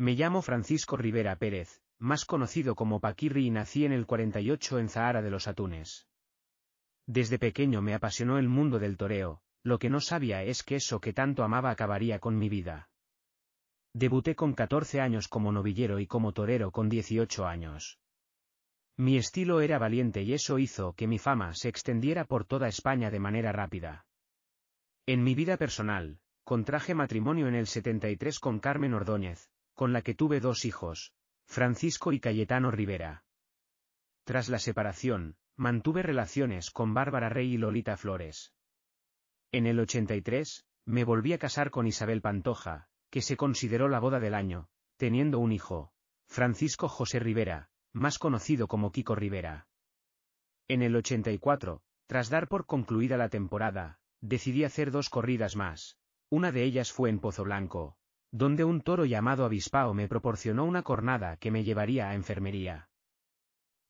Me llamo Francisco Rivera Pérez, más conocido como Paquirri y nací en el 48 en Zahara de los Atunes. Desde pequeño me apasionó el mundo del toreo, lo que no sabía es que eso que tanto amaba acabaría con mi vida. Debuté con 14 años como novillero y como torero con 18 años. Mi estilo era valiente y eso hizo que mi fama se extendiera por toda España de manera rápida. En mi vida personal, contraje matrimonio en el 73 con Carmen Ordóñez, con la que tuve dos hijos, Francisco y Cayetano Rivera. Tras la separación, mantuve relaciones con Bárbara Rey y Lolita Flores. En el 83, me volví a casar con Isabel Pantoja, que se consideró la boda del año, teniendo un hijo, Francisco José Rivera, más conocido como Kiko Rivera. En el 84, tras dar por concluida la temporada, decidí hacer dos corridas más. Una de ellas fue en Pozo Blanco, donde un toro llamado avispao me proporcionó una cornada que me llevaría a enfermería.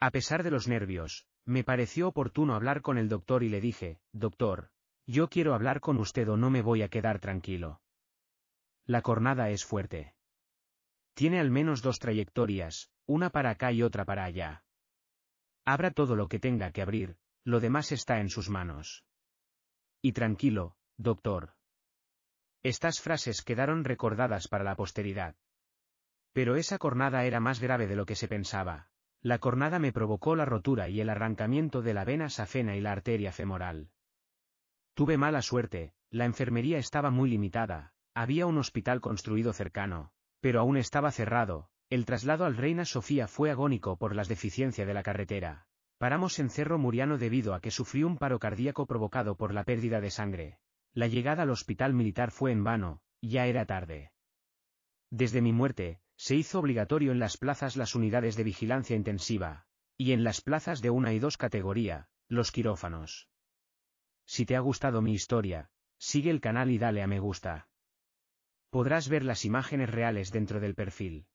A pesar de los nervios, me pareció oportuno hablar con el doctor y le dije, doctor, yo quiero hablar con usted o no me voy a quedar tranquilo. La cornada es fuerte. Tiene al menos dos trayectorias, una para acá y otra para allá. Abra todo lo que tenga que abrir, lo demás está en sus manos. Y tranquilo, doctor. Estas frases quedaron recordadas para la posteridad. Pero esa cornada era más grave de lo que se pensaba. La cornada me provocó la rotura y el arrancamiento de la vena safena y la arteria femoral. Tuve mala suerte, la enfermería estaba muy limitada, había un hospital construido cercano, pero aún estaba cerrado, el traslado al Reina Sofía fue agónico por las deficiencias de la carretera. Paramos en Cerro Muriano debido a que sufrí un paro cardíaco provocado por la pérdida de sangre. La llegada al hospital militar fue en vano, ya era tarde. Desde mi muerte, se hizo obligatorio en las plazas las unidades de vigilancia intensiva, y en las plazas de una y dos categoría, los quirófanos. Si te ha gustado mi historia, sigue el canal y dale a me gusta. Podrás ver las imágenes reales dentro del perfil.